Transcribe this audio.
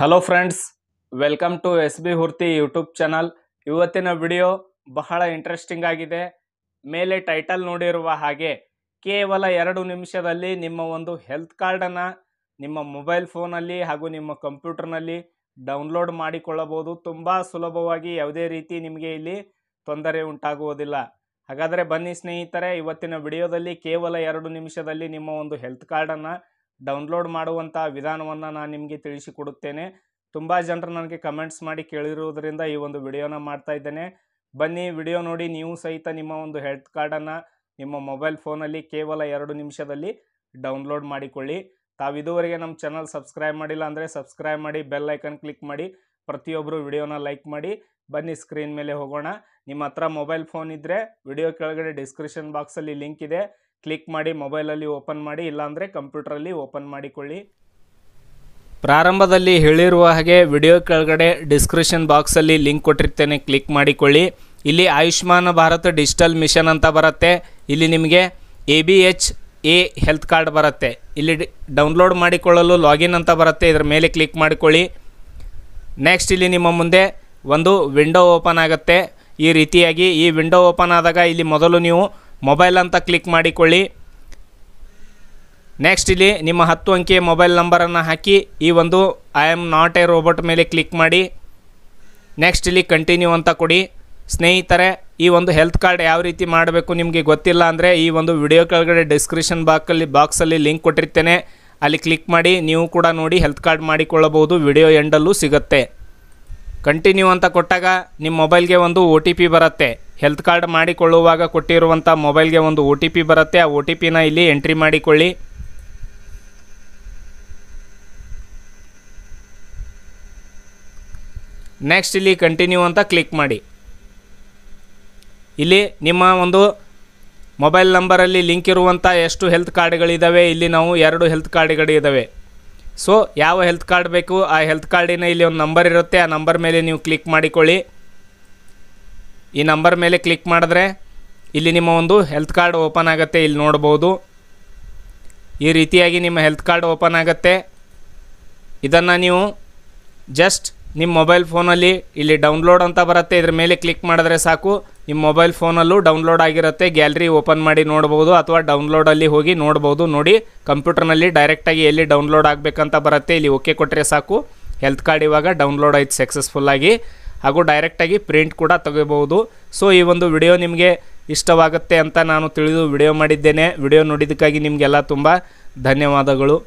hello friends welcome to S B ಹುರ್ತಿ YouTube channel ಇವತ್ತಿನ video ಬಹಳ ಇಂಟ್ರೆಸ್ಟಿಂಗ್ ಆಗಿದೆ ಮೇಲೆ ಟೈಟಲ್ ನೋಡಿರುವ ಹಾಗೆ ಕೇವಲ ಎರಡು ನಿಮಿಷದಲ್ಲಿ ನಿಮ್ಮ ಒಂದು ಹೆಲ್ತ್ ಕಾರ್ಡನ್ನು ನಿಮ್ಮ ಮೊಬೈಲ್ ಫೋನಲ್ಲಿ ಹಾಗೂ ನಿಮ್ಮ ಕಂಪ್ಯೂಟರ್ನಲ್ಲಿ ಡೌನ್ಲೋಡ್ ಮಾಡಿಕೊಳ್ಳಬಹುದು ತುಂಬ ಸುಲಭವಾಗಿ ಯಾವುದೇ ರೀತಿ ನಿಮಗೆ ಇಲ್ಲಿ ತೊಂದರೆ ಉಂಟಾಗುವುದಿಲ್ಲ ಹಾಗಾದರೆ ಬನ್ನಿ ಸ್ನೇಹಿತರೆ ಇವತ್ತಿನ ವಿಡಿಯೋದಲ್ಲಿ ಕೇವಲ ಎರಡು ನಿಮಿಷದಲ್ಲಿ ನಿಮ್ಮ ಒಂದು ಹೆಲ್ತ್ ಕಾರ್ಡನ್ನು ಡೌನ್ಲೋಡ್ ಮಾಡುವಂಥ ವಿಧಾನವನ್ನು ನಾನು ನಿಮಗೆ ತಿಳಿಸಿಕೊಡುತ್ತೇನೆ ತುಂಬ ಜನರು ನನಗೆ ಕಮೆಂಟ್ಸ್ ಮಾಡಿ ಕೇಳಿರುವುದರಿಂದ ಈ ಒಂದು ವಿಡಿಯೋನ ಮಾಡ್ತಾ ಇದ್ದೇನೆ ಬನ್ನಿ ವಿಡಿಯೋ ನೋಡಿ ನೀವು ಸಹಿತ ನಿಮ್ಮ ಒಂದು ಹೆಲ್ತ್ ಕಾರ್ಡನ್ನು ನಿಮ್ಮ ಮೊಬೈಲ್ ಫೋನಲ್ಲಿ ಕೇವಲ ಎರಡು ನಿಮಿಷದಲ್ಲಿ ಡೌನ್ಲೋಡ್ ಮಾಡಿಕೊಳ್ಳಿ ತಾವು ಇದುವರೆಗೆ ನಮ್ಮ ಚಾನಲ್ ಸಬ್ಸ್ಕ್ರೈಬ್ ಮಾಡಿಲ್ಲ ಅಂದರೆ ಸಬ್ಸ್ಕ್ರೈಬ್ ಮಾಡಿ ಬೆಲ್ ಐಕನ್ ಕ್ಲಿಕ್ ಮಾಡಿ ಪ್ರತಿಯೊಬ್ಬರು ವಿಡಿಯೋನ ಲೈಕ್ ಮಾಡಿ ಬನ್ನಿ ಸ್ಕ್ರೀನ್ ಮೇಲೆ ಹೋಗೋಣ ನಿಮ್ಮ ಹತ್ರ ಮೊಬೈಲ್ ಫೋನ್ ಇದ್ದರೆ ವಿಡಿಯೋ ಕೆಳಗಡೆ ಡಿಸ್ಕ್ರಿಪ್ಷನ್ ಬಾಕ್ಸಲ್ಲಿ ಲಿಂಕ್ ಇದೆ ಕ್ಲಿಕ್ ಮಾಡಿ ಮೊಬೈಲಲ್ಲಿ ಓಪನ್ ಮಾಡಿ ಇಲ್ಲಾಂದರೆ ಕಂಪ್ಯೂಟ್ರಲ್ಲಿ ಓಪನ್ ಮಾಡಿಕೊಳ್ಳಿ ಪ್ರಾರಂಭದಲ್ಲಿ ಹೇಳಿರುವ ಹಾಗೆ ವಿಡಿಯೋ ಕೆಳಗಡೆ ಡಿಸ್ಕ್ರಿಪ್ಷನ್ ಬಾಕ್ಸಲ್ಲಿ ಲಿಂಕ್ ಕೊಟ್ಟಿರ್ತೇನೆ ಕ್ಲಿಕ್ ಮಾಡಿಕೊಳ್ಳಿ ಇಲ್ಲಿ ಆಯುಷ್ಮಾನ್ ಭಾರತ್ ಡಿಜಿಟಲ್ ಮಿಷನ್ ಅಂತ ಬರುತ್ತೆ ಇಲ್ಲಿ ನಿಮಗೆ A B H A health card ಬರುತ್ತೆ ಇಲ್ಲಿ ಡೌನ್ಲೋಡ್ ಮಾಡಿಕೊಳ್ಳಲು ಲಾಗಿನ್ ಅಂತ ಬರುತ್ತೆ ಇದರ ಮೇಲೆ ಕ್ಲಿಕ್ ಮಾಡಿಕೊಳ್ಳಿ ನೆಕ್ಸ್ಟ್ ಇಲ್ಲಿ ನಿಮ್ಮ ಮುಂದೆ ಒಂದು ವಿಂಡೋ ಓಪನ್ ಆಗುತ್ತೆ ಈ ರೀತಿಯಾಗಿ ಈ ವಿಂಡೋ ಓಪನ್ ಆದಾಗ ಇಲ್ಲಿ ಮೊದಲು ನೀವು ಮೊಬೈಲ್ ಅಂತ ಕ್ಲಿಕ್ ಮಾಡಿಕೊಳ್ಳಿ ನೆಕ್ಸ್ಟ್ ಇಲ್ಲಿ ನಿಮ್ಮ ಹತ್ತು ಅಂಕಿಯ ಮೊಬೈಲ್ ನಂಬರನ್ನು ಹಾಕಿ ಈ ಒಂದು I am not a robot ಮೇಲೆ ಕ್ಲಿಕ್ ಮಾಡಿ ನೆಕ್ಸ್ಟ್ ಇಲ್ಲಿ ಕಂಟಿನ್ಯೂ ಅಂತ ಕೊಡಿ ಸ್ನೇಹಿತರೆ ಈ ಒಂದು ಹೆಲ್ತ್ ಕಾರ್ಡ್ ಯಾವ ರೀತಿ ಮಾಡಬೇಕು ನಿಮಗೆ ಗೊತ್ತಿಲ್ಲ ಅಂದರೆ ಈ ಒಂದು ವಿಡಿಯೋ ಕೆಳಗಡೆ ಡಿಸ್ಕ್ರಿಪ್ಷನ್ ಬಾಕಲ್ಲಿ ಬಾಕ್ಸಲ್ಲಿ ಲಿಂಕ್ ಕೊಟ್ಟಿರ್ತೇನೆ ಅಲ್ಲಿ ಕ್ಲಿಕ್ ಮಾಡಿ ನೀವು ಕೂಡ ನೋಡಿ ಹೆಲ್ತ್ ಕಾರ್ಡ್ ಮಾಡಿಕೊಳ್ಳಬಹುದು ವಿಡಿಯೋ ಎಂಡಲ್ಲೂ ಸಿಗುತ್ತೆ ಕಂಟಿನ್ಯೂ ಅಂತ ಕೊಟ್ಟಾಗ ನಿಮ್ಮ ಮೊಬೈಲ್ಗೆ ಒಂದು ಒ ಟಿ ಪಿ ಬರುತ್ತೆ ಹೆಲ್ತ್ ಕಾರ್ಡ್ ಮಾಡಿಕೊಳ್ಳುವಾಗ ಕೊಟ್ಟಿರುವಂಥ ಮೊಬೈಲ್ಗೆ ಒಂದು ಒ ಟಿ ಪಿ ಬರುತ್ತೆ ಆ ಒ ಟಿ ಪಿನ ಇಲ್ಲಿ ಎಂಟ್ರಿ ಮಾಡಿಕೊಳ್ಳಿ ನೆಕ್ಸ್ಟ್ ಇಲ್ಲಿ ಕಂಟಿನ್ಯೂ ಅಂತ ಕ್ಲಿಕ್ ಮಾಡಿ ಇಲ್ಲಿ ನಿಮ್ಮ ಒಂದು ಮೊಬೈಲ್ ನಂಬರಲ್ಲಿ ಲಿಂಕ್ ಇರುವಂಥ ಎಷ್ಟು ಹೆಲ್ತ್ ಕಾರ್ಡ್ಗಳಿದ್ದಾವೆ ಇಲ್ಲಿ ನಾವು ಎರಡು ಹೆಲ್ತ್ ಕಾರ್ಡ್ಗಳಿದ್ದಾವೆ ಸೊ ಯಾವ ಹೆಲ್ತ್ ಕಾರ್ಡ್ ಬೇಕು ಆ ಹೆಲ್ತ್ ಕಾರ್ಡಿನ ಇಲ್ಲಿ ಒಂದು ನಂಬರ್ ಇರುತ್ತೆ ಆ ನಂಬರ್ ಮೇಲೆ ನೀವು ಕ್ಲಿಕ್ ಮಾಡಿಕೊಳ್ಳಿ ಈ ನಂಬರ್ ಮೇಲೆ ಕ್ಲಿಕ್ ಮಾಡಿದ್ರೆ ಇಲ್ಲಿ ನಿಮ್ಮ ಒಂದು ಹೆಲ್ತ್ ಕಾರ್ಡ್ ಓಪನ್ ಆಗುತ್ತೆ ಇಲ್ಲಿ ನೋಡ್ಬೋದು ಈ ರೀತಿಯಾಗಿ ನಿಮ್ಮ ಹೆಲ್ತ್ ಕಾರ್ಡ್ ಓಪನ್ ಆಗುತ್ತೆ ಇದನ್ನು ನೀವು ಜಸ್ಟ್ ನಿಮ್ಮ ಮೊಬೈಲ್ ಫೋನಲ್ಲಿ ಇಲ್ಲಿ ಡೌನ್ಲೋಡ್ ಅಂತ ಬರುತ್ತೆ ಇದ್ರ ಮೇಲೆ ಕ್ಲಿಕ್ ಮಾಡಿದ್ರೆ ಸಾಕು ನಿಮ್ಮ ಮೊಬೈಲ್ ಫೋನಲ್ಲೂ ಡೌನ್ಲೋಡ್ ಆಗಿರುತ್ತೆ ಗ್ಯಾಲರಿ ಓಪನ್ ಮಾಡಿ ನೋಡ್ಬೋದು ಅಥವಾ ಡೌನ್ಲೋಡಲ್ಲಿ ಹೋಗಿ ನೋಡ್ಬೋದು ನೋಡಿ ಕಂಪ್ಯೂಟರ್ನಲ್ಲಿ ಡೈರೆಕ್ಟಾಗಿ ಎಲ್ಲಿ ಡೌನ್ಲೋಡ್ ಆಗಬೇಕಂತ ಬರುತ್ತೆ ಇಲ್ಲಿ ಓಕೆ ಕೊಟ್ಟರೆ ಸಾಕು ಹೆಲ್ತ್ ಕಾರ್ಡ್ ಇವಾಗ ಡೌನ್ಲೋಡ್ ಆಯ್ತು ಸಕ್ಸಸ್ಫುಲ್ಲಾಗಿ ಹಾಗೂ ಡೈರೆಕ್ಟಾಗಿ ಪ್ರಿಂಟ್ ಕೂಡ ತೆಗೆಯಬಹುದು ಸೊ ಈ ಒಂದು ವಿಡಿಯೋ ನಿಮಗೆ ಇಷ್ಟವಾಗುತ್ತೆ ಅಂತ ನಾನು ತಿಳಿದು ವಿಡಿಯೋ ಮಾಡಿದ್ದೇನೆ ವಿಡಿಯೋ ನೋಡಿದ್ದಕ್ಕಾಗಿ ನಿಮಗೆಲ್ಲ ತುಂಬ ಧನ್ಯವಾದಗಳು